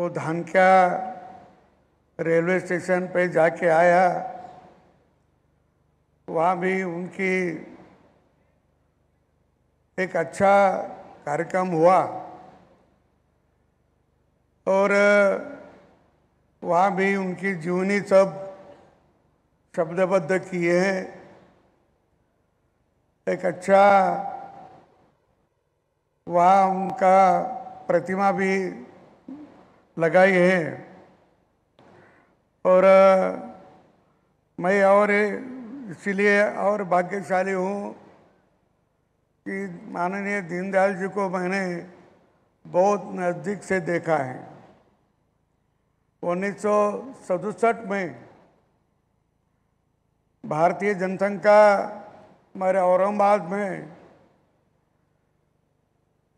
तो धान क्या रेलवे स्टेशन पे जाके आया वहाँ भी उनकी एक अच्छा कार्यक्रम हुआ और वहाँ भी उनकी जीवनी सब शब्दबद्ध किए हैं एक अच्छा वहाँ उनका प्रतिमा भी लगाई है और मैं और इसलिए और भाग्यशाली हूँ कि माननीय दीनदयाल जी को मैंने बहुत नज़दीक से देखा है उन्नीस में भारतीय जनसंघ का मेरे औरंगाबाद में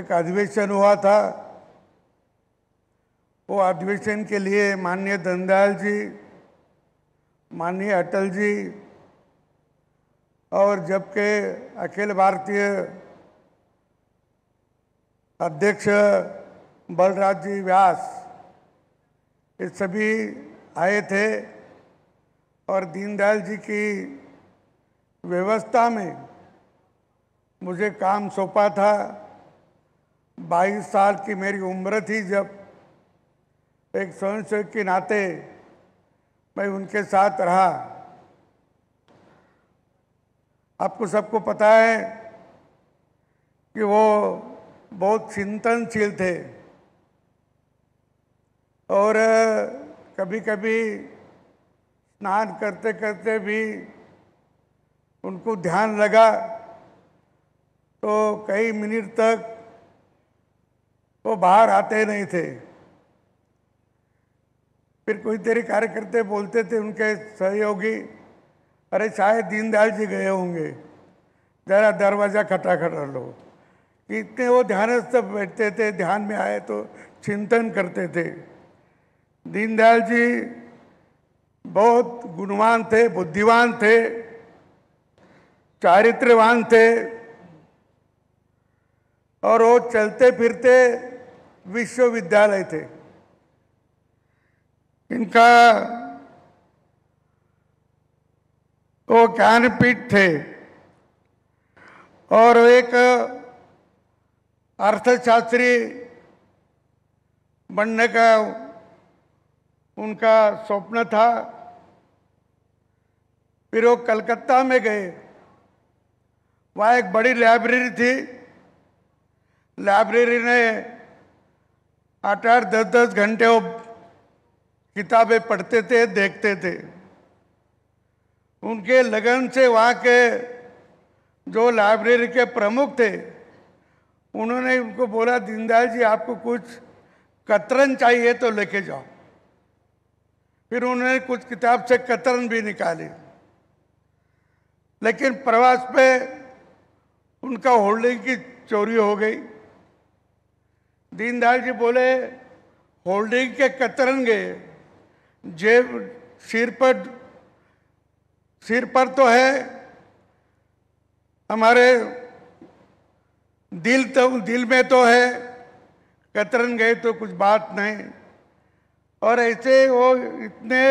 एक अधिवेशन हुआ था वो अधिवेशन के लिए माननीय धनदयाल जी माननीय अटल जी और जबकि अखिल भारतीय अध्यक्ष बलराज जी व्यास ये सभी आए थे और दीनदयाल जी की व्यवस्था में मुझे काम सौंपा था 22 साल की मेरी उम्र थी जब एक स्वयंसेवक के नाते मैं उनके साथ रहा आपको सबको पता है कि वो बहुत चिंतनशील थे और कभी कभी स्नान करते करते भी उनको ध्यान लगा तो कई मिनट तक वो बाहर आते नहीं थे फिर कोई तेरे कार्यकर्ते बोलते थे उनके सहयोगी अरे शायद दीनदयाल जी गए होंगे ज़रा दरवाज़ा खटाखटा लो इतने वो ध्यानस्थ बैठते थे ध्यान में आए तो चिंतन करते थे दीनदयाल जी बहुत गुणवान थे बुद्धिवान थे चारित्रवान थे और वो चलते फिरते विश्वविद्यालय थे इनका वो ज्ञानपीठ थे और एक अर्थशास्त्री बनने का उनका स्वप्न था फिर वो कलकत्ता में गए वहाँ एक बड़ी लाइब्रेरी थी लाइब्रेरी ने आठ आठ दस दस घंटे वो किताबें पढ़ते थे देखते थे उनके लगन से वहाँ के जो लाइब्रेरी के प्रमुख थे उन्होंने उनको बोला दीनदयाल जी आपको कुछ कतरन चाहिए तो लेके जाओ फिर उन्होंने कुछ किताब से कतरन भी निकाली लेकिन प्रवास पे उनका होल्डिंग की चोरी हो गई दीनदयाल जी बोले होल्डिंग के कतरन गए जेब सिर पर सिर पर तो है हमारे दिल तो दिल में तो है कतरन गए तो कुछ बात नहीं और ऐसे वो इतने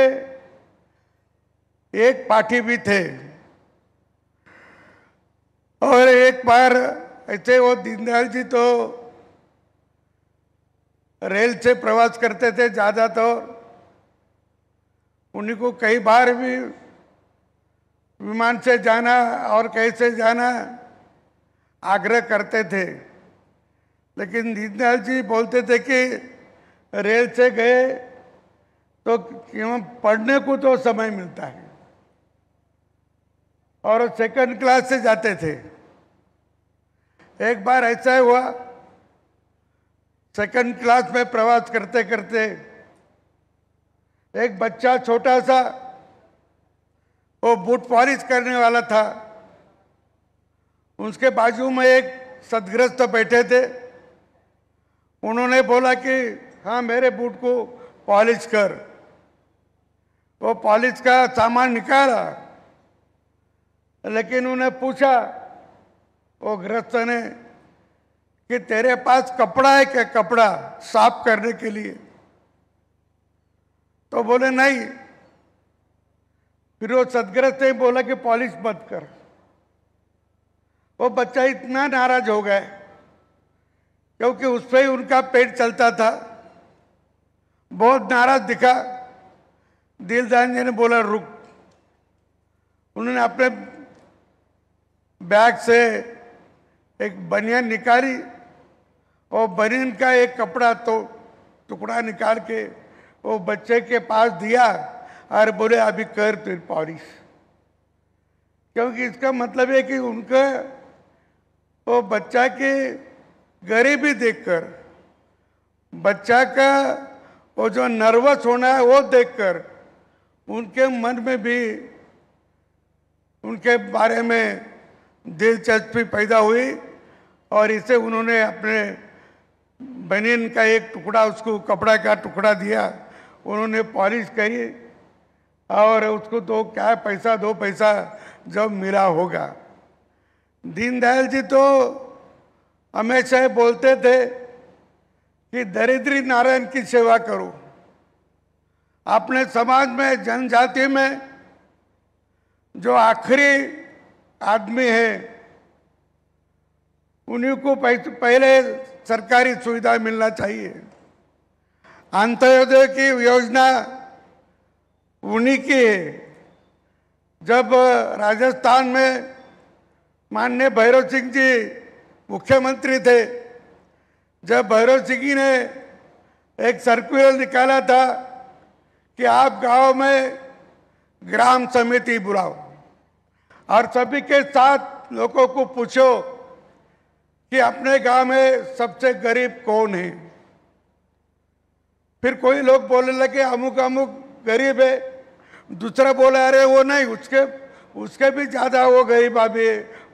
एक पाठी भी थे और एक बार ऐसे वो दीनदयाल जी तो रेल से प्रवास करते थे ज़्यादा तो उन्हीं को कई बार भी विमान से जाना और कैसे जाना आग्रह करते थे लेकिन दीनदयाल जी बोलते थे कि रेल से गए तो क्यों पढ़ने को तो समय मिलता है और सेकंड क्लास से जाते थे एक बार ऐसा हुआ सेकंड क्लास में प्रवास करते करते एक बच्चा छोटा सा वो बूट पॉलिश करने वाला था उसके बाजू में एक सदग्रस्त बैठे थे उन्होंने बोला कि हाँ मेरे बूट को पॉलिश कर वो पॉलिश का सामान निकाला लेकिन उन्हें पूछा वो ग्रस्त ने कि तेरे पास कपड़ा है क्या कपड़ा साफ करने के लिए तो बोले नहीं फिर वो सदग्रस्त ही बोला कि पॉलिश मत कर वो बच्चा इतना नाराज हो गए क्योंकि उस पर ही उनका पेट चलता था बहुत नाराज दिखा दिलदान जी ने बोला रुक उन्होंने अपने बैग से एक बनियान निकाली और बनियन का एक कपड़ा तो टुकड़ा निकाल के वो बच्चे के पास दिया और बोले अभी कर फिर पॉलिश क्योंकि इसका मतलब है कि उनका वो बच्चा के गरीबी देखकर बच्चा का वो जो नर्वस होना है वो देखकर उनके मन में भी उनके बारे में दिलचस्पी पैदा हुई और इसे उन्होंने अपने बनियन का एक टुकड़ा उसको कपड़ा का टुकड़ा दिया उन्होंने पॉलिश करी और उसको दो क्या पैसा दो पैसा जब मिला होगा दीनदयाल जी तो हमेशा बोलते थे कि दरिद्री नारायण की सेवा करो अपने समाज में जनजाति में जो आखिरी आदमी है उन्हीं को पहले सरकारी सुविधा मिलना चाहिए अंत्योदय की योजना उन्हीं की है जब राजस्थान में माननीय भैरव सिंह जी मुख्यमंत्री थे जब भैरव सिंह जी ने एक सर्कुलर निकाला था कि आप गांव में ग्राम समिति बुलाओ और सभी के साथ लोगों को पूछो कि अपने गांव में सबसे गरीब कौन है फिर कोई लोग बोलने लगे अमुक अमुक गरीब है दूसरा बोला अरे वो नहीं उसके उसके भी ज़्यादा वो गरीब अभी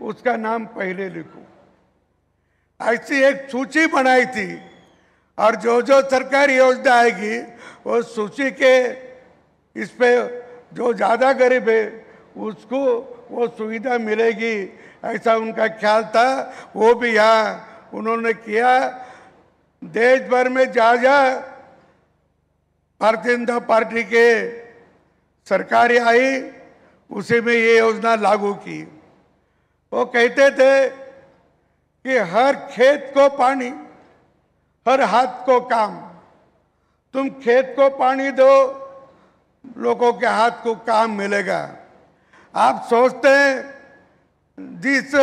उसका नाम पहले लिखो ऐसी एक सूची बनाई थी और जो जो सरकारी योजना आएगी वो सूची के इस पे जो ज़्यादा गरीब है उसको वो सुविधा मिलेगी ऐसा उनका ख्याल था वो भी यहाँ उन्होंने किया देश भर में जा जा भारतीय जनता पार्टी के सरकार आई उसी में ये योजना लागू की वो कहते थे कि हर खेत को पानी हर हाथ को काम तुम खेत को पानी दो लोगों के हाथ को काम मिलेगा आप सोचते हैं जिस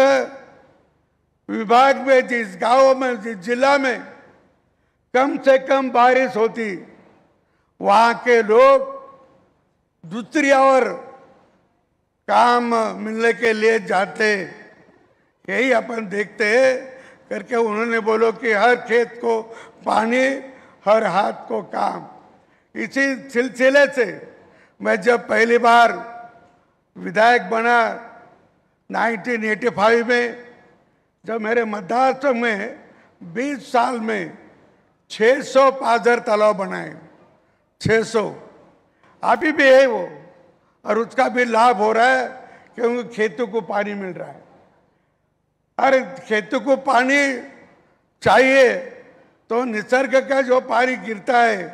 विभाग में जिस गांव में जिस जिला में कम से कम बारिश होती वहाँ के लोग दूसरी और काम मिलने के लिए जाते यही अपन देखते हैं करके उन्होंने बोलो कि हर खेत को पानी हर हाथ को काम इसी सिलसिले से मैं जब पहली बार विधायक बना 1985 में जब मेरे मध्यास्थ में 20 साल में 600 सौ पाजर तालाब बनाए छः सौ अभी भी है वो और उसका भी लाभ हो रहा है क्योंकि खेतों को पानी मिल रहा है अरे खेतों को पानी चाहिए तो निसर्ग का जो पानी गिरता है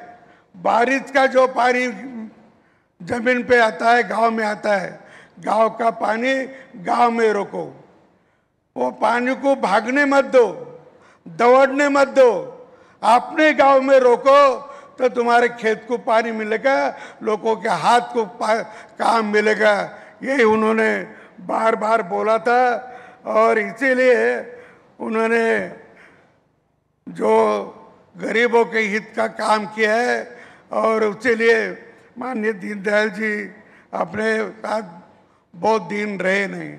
बारिश का जो पानी जमीन पे आता है गांव में आता है गांव का पानी गांव में रोको वो पानी को भागने मत दो दौड़ने मत दो अपने गांव में रोको तो तुम्हारे खेत को पानी मिलेगा लोगों के हाथ को काम मिलेगा यही उन्होंने बार बार बोला था और इसीलिए उन्होंने जो गरीबों के हित का काम किया है और उसके लिए माननीय दीनदयाल जी अपने साथ बहुत दिन रहे नहीं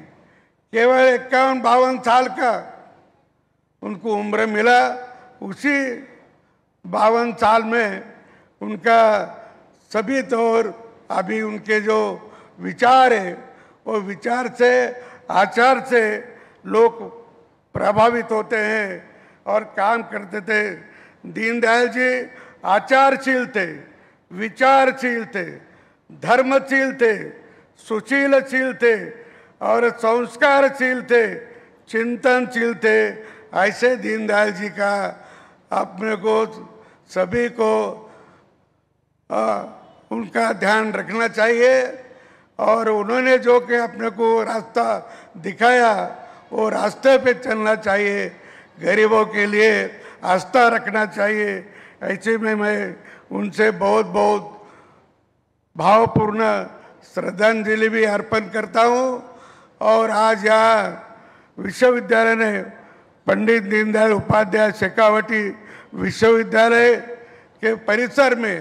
केवल इक्यावन बावन साल का उनको उम्र मिला उसी बावन साल में उनका सभी दौर अभी उनके जो विचार है वो विचार से आचार से लोग प्रभावित होते हैं और काम करते थे दीनदयाल जी आचारशील थे विचारशील थे धर्मशील थे सुशीलशील थे और संस्कारशील थे चिंतनशील थे ऐसे दीनदयाल जी का अपने को सभी को आ, उनका ध्यान रखना चाहिए और उन्होंने जो कि अपने को रास्ता दिखाया वो रास्ते पे चलना चाहिए गरीबों के लिए आस्था रखना चाहिए ऐसे में मैं उनसे बहुत बहुत भावपूर्ण श्रद्धांजलि भी अर्पण करता हूँ और आज यहाँ विश्वविद्यालय ने पंडित दीनदयाल उपाध्याय शेखावटी विश्वविद्यालय के परिसर में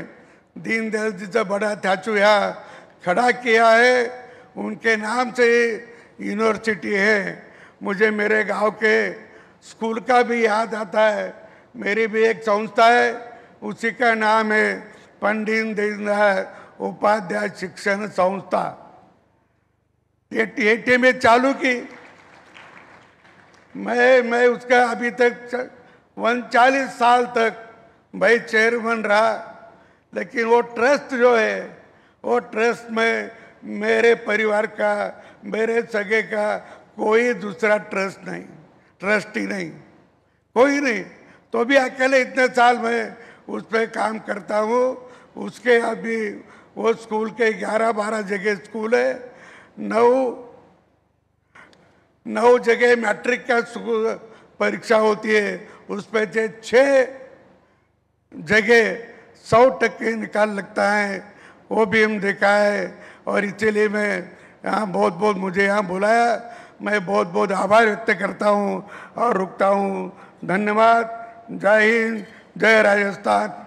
दीनदयाल जी से बड़ा स्टैचू यहाँ खड़ा किया है उनके नाम से ही यूनिवर्सिटी है मुझे मेरे गांव के स्कूल का भी याद आता है मेरी भी एक संस्था है उसी का नाम है पंडित दीनदयाल उपाध्याय शिक्षण संस्था ये टी में चालू की मैं मैं उसका अभी तक उनचालीस साल तक भाई चेयरमैन रहा लेकिन वो ट्रस्ट जो है वो ट्रस्ट में मेरे परिवार का मेरे सगे का कोई दूसरा ट्रस्ट नहीं ट्रस्ट ही नहीं कोई नहीं तो भी अकेले इतने साल में उस पर काम करता हूँ उसके अभी वो स्कूल के 11-12 जगह स्कूल है नौ नौ जगह मैट्रिक का परीक्षा होती है उस पर से छः जगह सौ टक्के निकाल लगता है वो भी हम देखा है और इसीलिए मैं यहाँ बहुत बहुत मुझे यहाँ बुलाया मैं बहुत बहुत आभार व्यक्त करता हूँ और रुकता हूँ धन्यवाद जय हिंद जय राजस्थान